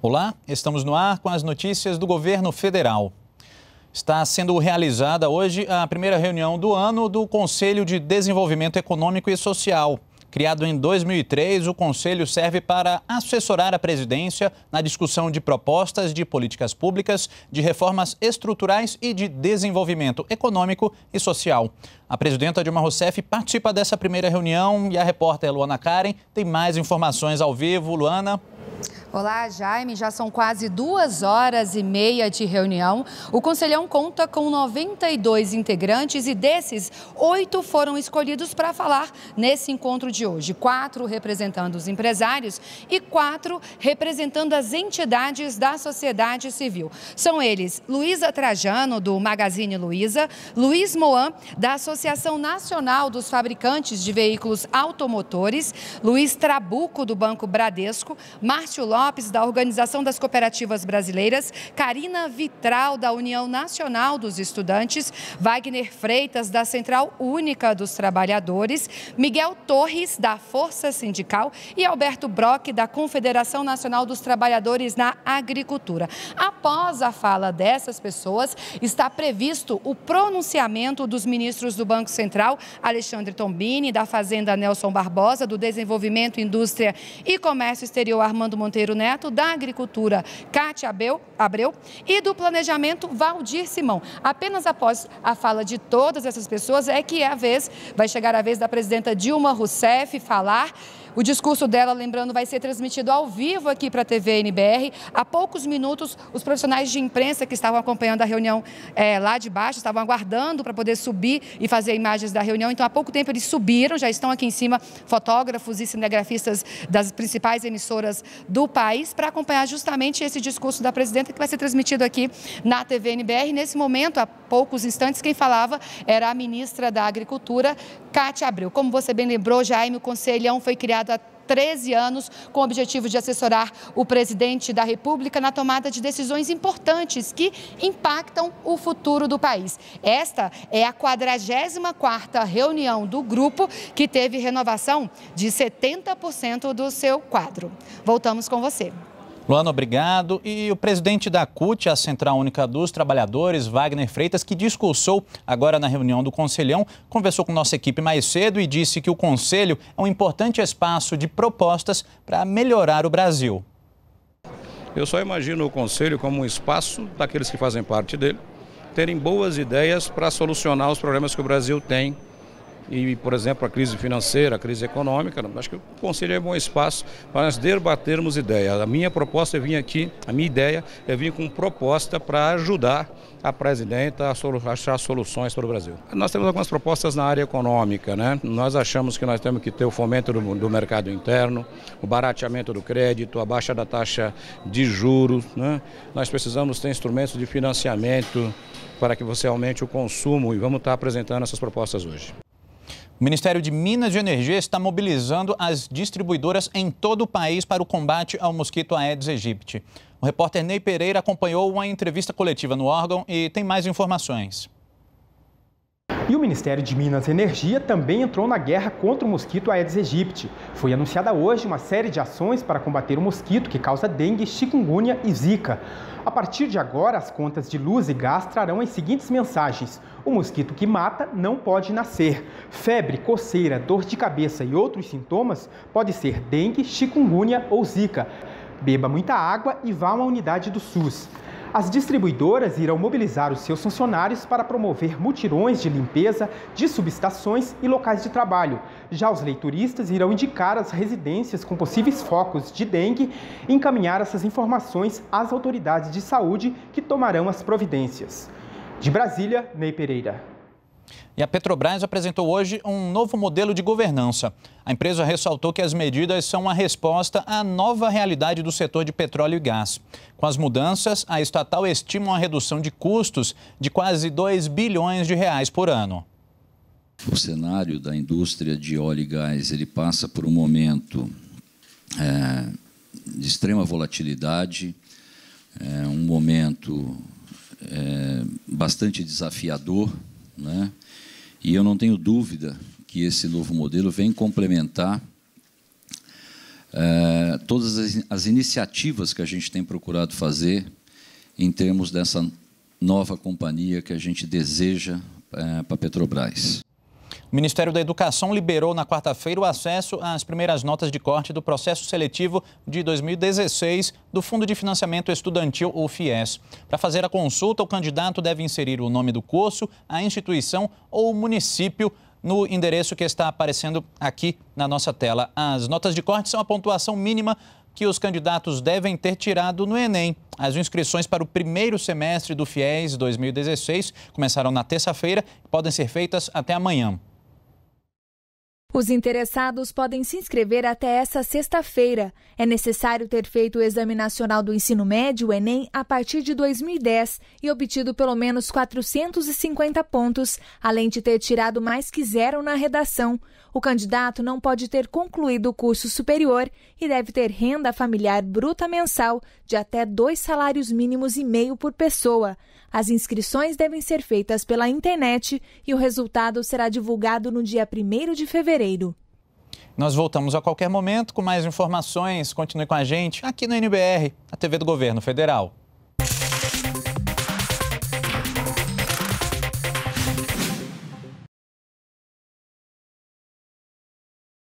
Olá, estamos no ar com as notícias do governo federal. Está sendo realizada hoje a primeira reunião do ano do Conselho de Desenvolvimento Econômico e Social. Criado em 2003, o Conselho serve para assessorar a presidência na discussão de propostas de políticas públicas, de reformas estruturais e de desenvolvimento econômico e social. A presidenta Dilma Rousseff participa dessa primeira reunião e a repórter Luana Karen tem mais informações ao vivo. Luana. Olá, Jaime. Já são quase duas horas e meia de reunião. O Conselhão conta com 92 integrantes e desses, oito foram escolhidos para falar nesse encontro de hoje. Quatro representando os empresários e quatro representando as entidades da sociedade civil. São eles Luísa Trajano, do Magazine Luísa, Luiz Moan, da Associação Nacional dos Fabricantes de Veículos Automotores, Luiz Trabuco, do Banco Bradesco, Márcio López, Lopes, da Organização das Cooperativas Brasileiras, Karina Vitral, da União Nacional dos Estudantes, Wagner Freitas, da Central Única dos Trabalhadores, Miguel Torres, da Força Sindical e Alberto Brock, da Confederação Nacional dos Trabalhadores na Agricultura. Após a fala dessas pessoas, está previsto o pronunciamento dos ministros do Banco Central, Alexandre Tombini, da Fazenda Nelson Barbosa, do Desenvolvimento, Indústria e Comércio Exterior, Armando Monteiro Neto, da Agricultura Cátia Abel, Abreu e do Planejamento Valdir Simão. Apenas após a fala de todas essas pessoas é que é a vez, vai chegar a vez da presidenta Dilma Rousseff falar o discurso dela, lembrando, vai ser transmitido ao vivo aqui para a TV NBR. Há poucos minutos, os profissionais de imprensa que estavam acompanhando a reunião é, lá de baixo estavam aguardando para poder subir e fazer imagens da reunião. Então, há pouco tempo eles subiram, já estão aqui em cima fotógrafos e cinegrafistas das principais emissoras do país para acompanhar justamente esse discurso da presidenta que vai ser transmitido aqui na TV NBR. Nesse momento, há poucos instantes, quem falava era a ministra da Agricultura, Cátia Abreu. Como você bem lembrou, Jaime, o Conselhão foi criado há 13 anos, com o objetivo de assessorar o presidente da República na tomada de decisões importantes que impactam o futuro do país. Esta é a 44ª reunião do grupo, que teve renovação de 70% do seu quadro. Voltamos com você. Luana, obrigado. E o presidente da CUT, a Central Única dos Trabalhadores, Wagner Freitas, que discursou agora na reunião do Conselhão, conversou com nossa equipe mais cedo e disse que o Conselho é um importante espaço de propostas para melhorar o Brasil. Eu só imagino o Conselho como um espaço daqueles que fazem parte dele terem boas ideias para solucionar os problemas que o Brasil tem e, por exemplo, a crise financeira, a crise econômica, acho que o Conselho é um bom espaço para nós debatermos ideias. A minha proposta é vir aqui, a minha ideia é vir com proposta para ajudar a presidenta a achar soluções para o Brasil. Nós temos algumas propostas na área econômica, né? Nós achamos que nós temos que ter o fomento do, do mercado interno, o barateamento do crédito, a baixa da taxa de juros, né? Nós precisamos ter instrumentos de financiamento para que você aumente o consumo e vamos estar apresentando essas propostas hoje. O Ministério de Minas e Energia está mobilizando as distribuidoras em todo o país para o combate ao mosquito Aedes aegypti. O repórter Ney Pereira acompanhou uma entrevista coletiva no órgão e tem mais informações. E o Ministério de Minas e Energia também entrou na guerra contra o mosquito Aedes aegypti. Foi anunciada hoje uma série de ações para combater o mosquito que causa dengue, chikungunya e zika. A partir de agora, as contas de luz e gás trarão as seguintes mensagens: o mosquito que mata não pode nascer. Febre, coceira, dor de cabeça e outros sintomas pode ser dengue, chikungunya ou zika. Beba muita água e vá a uma unidade do SUS. As distribuidoras irão mobilizar os seus funcionários para promover mutirões de limpeza de subestações e locais de trabalho. Já os leituristas irão indicar as residências com possíveis focos de dengue e encaminhar essas informações às autoridades de saúde que tomarão as providências. De Brasília, Ney Pereira. E a Petrobras apresentou hoje um novo modelo de governança. A empresa ressaltou que as medidas são uma resposta à nova realidade do setor de petróleo e gás. Com as mudanças, a estatal estima uma redução de custos de quase 2 bilhões de reais por ano. O cenário da indústria de óleo e gás ele passa por um momento é, de extrema volatilidade, é, um momento é, bastante desafiador né? E eu não tenho dúvida que esse novo modelo vem complementar eh, todas as, as iniciativas que a gente tem procurado fazer em termos dessa nova companhia que a gente deseja eh, para a Petrobras. O Ministério da Educação liberou na quarta-feira o acesso às primeiras notas de corte do processo seletivo de 2016 do Fundo de Financiamento Estudantil, ou FIES. Para fazer a consulta, o candidato deve inserir o nome do curso, a instituição ou o município no endereço que está aparecendo aqui na nossa tela. As notas de corte são a pontuação mínima que os candidatos devem ter tirado no Enem. As inscrições para o primeiro semestre do FIES 2016 começaram na terça-feira e podem ser feitas até amanhã. Os interessados podem se inscrever até essa sexta-feira. É necessário ter feito o Exame Nacional do Ensino Médio, Enem, a partir de 2010 e obtido pelo menos 450 pontos, além de ter tirado mais que zero na redação. O candidato não pode ter concluído o curso superior e deve ter renda familiar bruta mensal de até dois salários mínimos e meio por pessoa. As inscrições devem ser feitas pela internet e o resultado será divulgado no dia 1 de fevereiro fevereiro. Nós voltamos a qualquer momento com mais informações. Continue com a gente aqui no NBR, a TV do Governo Federal.